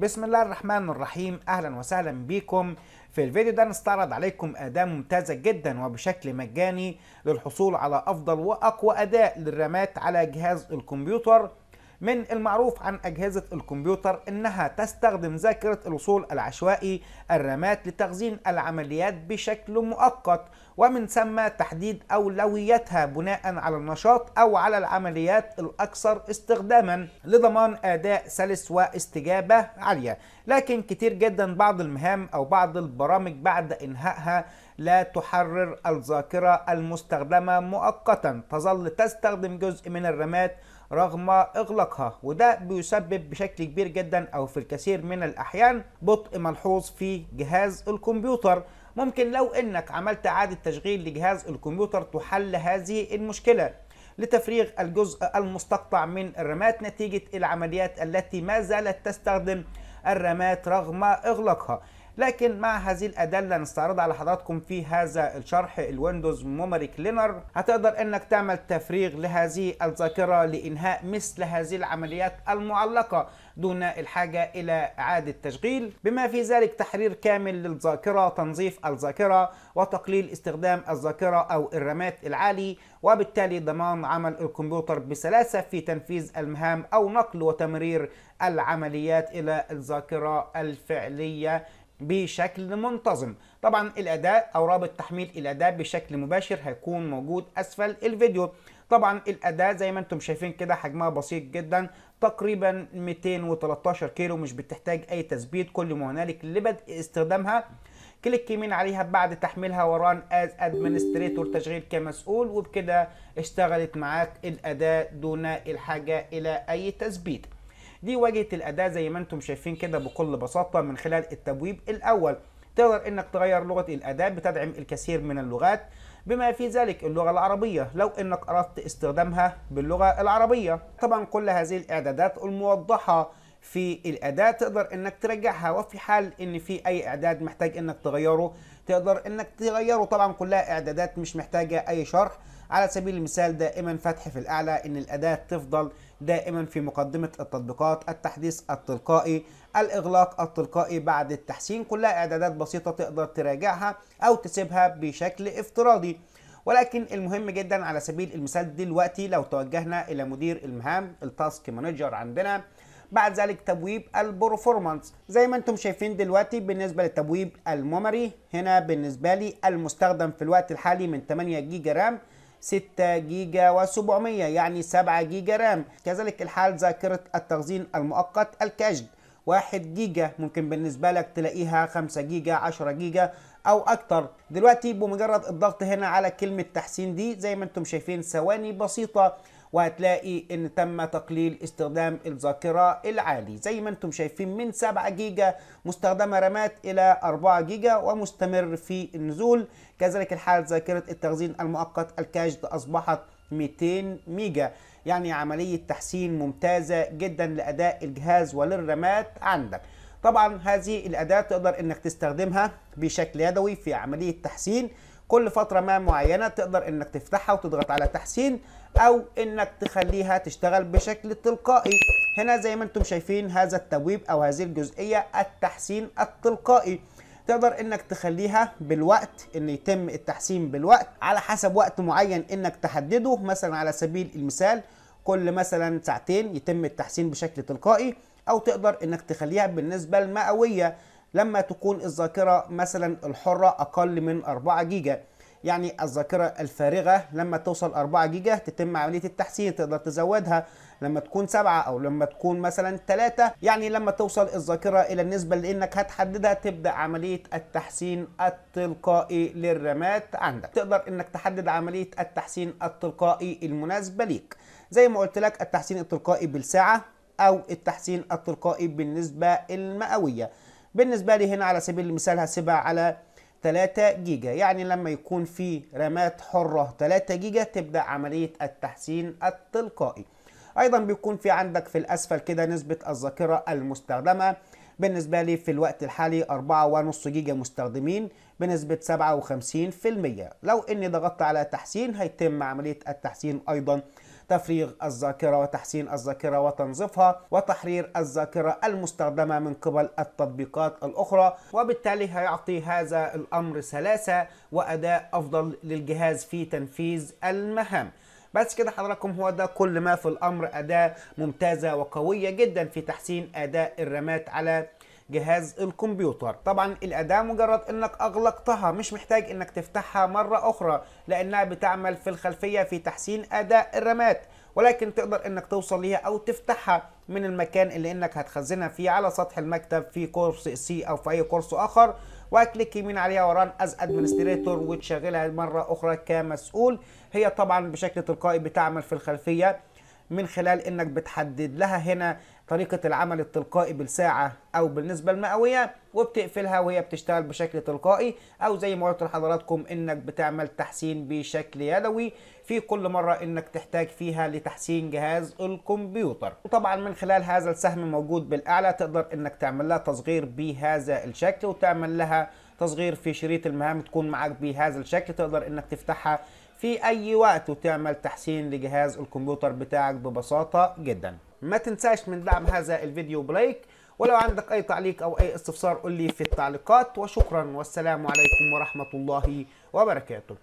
بسم الله الرحمن الرحيم اهلا وسهلا بكم في الفيديو ده نستعرض عليكم اداة ممتازة جدا وبشكل مجاني للحصول على افضل واقوى اداء للرامات على جهاز الكمبيوتر من المعروف عن أجهزة الكمبيوتر أنها تستخدم ذاكرة الوصول العشوائي الرامات لتخزين العمليات بشكل مؤقت ومن ثم تحديد أولوياتها بناء على النشاط أو على العمليات الأكثر استخداما لضمان أداء سلس واستجابة عالية لكن كتير جدا بعض المهام أو بعض البرامج بعد إنهائها لا تحرر الذاكرة المستخدمة مؤقتا تظل تستخدم جزء من الرامات رغم إغلاقها وده بيسبب بشكل كبير جدا أو في الكثير من الأحيان بطء ملحوظ في جهاز الكمبيوتر ممكن لو انك عملت اعادة تشغيل لجهاز الكمبيوتر تحل هذه المشكلة لتفريغ الجزء المستقطع من الرامات نتيجة العمليات التي ما زالت تستخدم الرامات رغم إغلاقها لكن مع هذه الأداة اللي هنستعرضها على حضراتكم في هذا الشرح الويندوز ميموري كلينر هتقدر انك تعمل تفريغ لهذه الذاكرة لإنهاء مثل هذه العمليات المعلقة دون الحاجة إلى إعادة تشغيل بما في ذلك تحرير كامل للذاكرة تنظيف الذاكرة وتقليل استخدام الذاكرة أو الرامات العالي وبالتالي ضمان عمل الكمبيوتر بسلاسة في تنفيذ المهام أو نقل وتمرير العمليات إلى الذاكرة الفعلية بشكل منتظم طبعا الاداء او رابط تحميل الاداء بشكل مباشر هيكون موجود اسفل الفيديو طبعا الاداء زي ما انتم شايفين كده حجمها بسيط جدا تقريبا 213 كيلو مش بتحتاج اي تثبيت كل ما هنالك لبدء استخدامها كليك يمين عليها بعد تحميلها وران از ادمنستريتور تشغيل كمسؤول وبكده اشتغلت معاك الاداء دون الحاجه الى اي تثبيت دي واجهه الاداء زي ما انتم شايفين كده بكل بساطه من خلال التبويب الاول تقدر انك تغير لغه الاداء بتدعم الكثير من اللغات بما في ذلك اللغة العربية لو انك اردت استخدامها باللغة العربية طبعا كل هذه الاعدادات الموضحة في الاداة تقدر انك ترجعها وفي حال ان في اي اعداد محتاج انك تغيره تقدر انك تغيره طبعا كلها اعدادات مش محتاجة اي شرح على سبيل المثال دائما فتح في الأعلى إن الأداة تفضل دائما في مقدمة التطبيقات التحديث التلقائي الإغلاق التلقائي بعد التحسين كلها إعدادات بسيطة تقدر تراجعها أو تسيبها بشكل افتراضي ولكن المهم جدا على سبيل المثال دلوقتي لو توجهنا إلى مدير المهام التاسك مانجر عندنا بعد ذلك تبويب البرفورمانس زي ما انتم شايفين دلوقتي بالنسبه للتبويب الميموري هنا بالنسبه لي المستخدم في الوقت الحالي من 8 جيجا رام 6 جيجا و700 يعني 7 جيجا رام كذلك الحال ذاكرة التخزين المؤقت الكاشد 1 جيجا ممكن بالنسبة لك تلاقيها 5 جيجا 10 جيجا او اكتر دلوقتي بمجرد الضغط هنا على كلمة تحسين دي زي ما انتم شايفين ثواني بسيطة وهتلاقي ان تم تقليل استخدام الذاكره العالي زي ما انتم شايفين من 7 جيجا مستخدمه رامات الى 4 جيجا ومستمر في النزول كذلك الحال ذاكره التخزين المؤقت الكاشد اصبحت 200 ميجا يعني عمليه تحسين ممتازه جدا لاداء الجهاز وللرامات عندك طبعا هذه الاداه تقدر انك تستخدمها بشكل يدوي في عمليه تحسين كل فتره ما معينه تقدر انك تفتحها وتضغط على تحسين او انك تخليها تشتغل بشكل تلقائي هنا زي ما انتم شايفين هذا التبويب او هذه الجزئيه التحسين التلقائي تقدر انك تخليها بالوقت ان يتم التحسين بالوقت على حسب وقت معين انك تحدده مثلا على سبيل المثال كل مثلا ساعتين يتم التحسين بشكل تلقائي او تقدر انك تخليها بالنسبه المئويه لما تكون الذاكرة مثلا الحرة أقل من 4 جيجا يعني الذاكرة الفارغة لما توصل 4 جيجا تتم عملية التحسين تقدر تزودها لما تكون 7 أو لما تكون مثلا 3 يعني لما توصل الذاكرة إلى النسبة اللي إنك هتحددها تبدأ عملية التحسين التلقائي للرامات عندك تقدر إنك تحدد عملية التحسين التلقائي المناسبة ليك زي ما قلت لك التحسين التلقائي بالساعة أو التحسين التلقائي بالنسبة المئوية بالنسبة لي هنا على سبيل المثال هسيبها على 3 جيجا يعني لما يكون في رامات حرة 3 جيجا تبدأ عملية التحسين التلقائي أيضا بيكون في عندك في الأسفل كده نسبة الذاكرة المستخدمة بالنسبة لي في الوقت الحالي 4.5 جيجا مستخدمين بنسبة 57% لو إني ضغطت على تحسين هيتم عملية التحسين أيضا تفريغ الذاكرة وتحسين الذاكرة وتنظيفها وتحرير الذاكرة المستخدمة من قبل التطبيقات الأخرى وبالتالي هيعطي هذا الأمر سلاسة وأداء أفضل للجهاز في تنفيذ المهام بس كده حضراتكم هو ده كل ما في الأمر أداة ممتازة وقوية جدا في تحسين أداء الرامات على جهاز الكمبيوتر طبعا الأداة مجرد أنك أغلقتها مش محتاج أنك تفتحها مرة أخرى لأنها بتعمل في الخلفية في تحسين أداء الرامات ولكن تقدر انك توصل ليها او تفتحها من المكان اللي انك هتخزنها فيه على سطح المكتب في كورس سي او في اي كورس اخر واكليك يمين عليها وران از ادمنستريتور وتشغلها مره اخرى كمسؤول هي طبعا بشكل تلقائي بتعمل في الخلفيه من خلال انك بتحدد لها هنا طريقة العمل التلقائي بالساعة أو بالنسبة المئوية وبتقفلها وهي بتشتغل بشكل تلقائي أو زي ما قلت لحضراتكم إنك بتعمل تحسين بشكل يدوي في كل مرة إنك تحتاج فيها لتحسين جهاز الكمبيوتر وطبعا من خلال هذا السهم موجود بالأعلى تقدر إنك تعمل لها تصغير بهذا الشكل وتعمل لها تصغير في شريط المهام تكون معاك بهذا الشكل تقدر إنك تفتحها في اي وقت وتعمل تحسين لجهاز الكمبيوتر بتاعك ببساطة جدا ما تنساش من دعم هذا الفيديو بلايك ولو عندك اي تعليق او اي استفسار قولي لي في التعليقات وشكرا والسلام عليكم ورحمة الله وبركاته